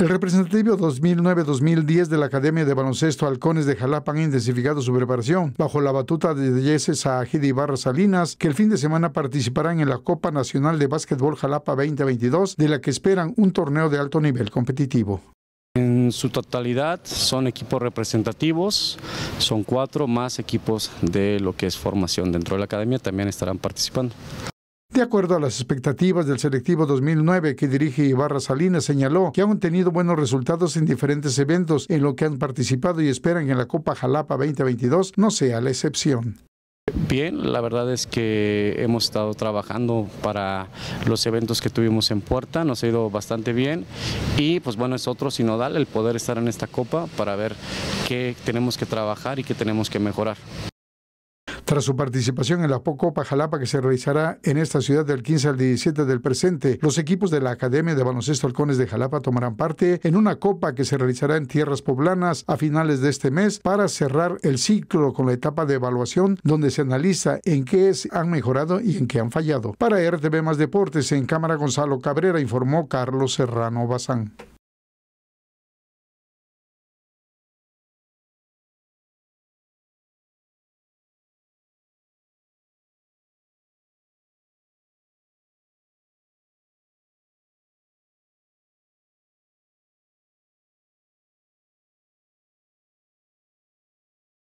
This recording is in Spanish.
El representativo 2009-2010 de la Academia de Baloncesto Halcones de Jalapa han intensificado su preparación bajo la batuta de Jesse y Barra Salinas, que el fin de semana participarán en la Copa Nacional de Básquetbol Jalapa 2022, de la que esperan un torneo de alto nivel competitivo. En su totalidad son equipos representativos, son cuatro más equipos de lo que es formación. Dentro de la academia también estarán participando. De acuerdo a las expectativas del selectivo 2009 que dirige Ibarra Salinas, señaló que han tenido buenos resultados en diferentes eventos en lo que han participado y esperan que en la Copa Jalapa 2022 no sea la excepción. Bien, la verdad es que hemos estado trabajando para los eventos que tuvimos en Puerta, nos ha ido bastante bien y pues bueno, es otro sinodal el poder estar en esta copa para ver qué tenemos que trabajar y qué tenemos que mejorar tras su participación en la Copa Jalapa que se realizará en esta ciudad del 15 al 17 del presente. Los equipos de la Academia de Baloncesto Halcones de Jalapa tomarán parte en una copa que se realizará en tierras poblanas a finales de este mes para cerrar el ciclo con la etapa de evaluación donde se analiza en qué han mejorado y en qué han fallado. Para RTV Más Deportes en Cámara Gonzalo Cabrera informó Carlos Serrano Bazán.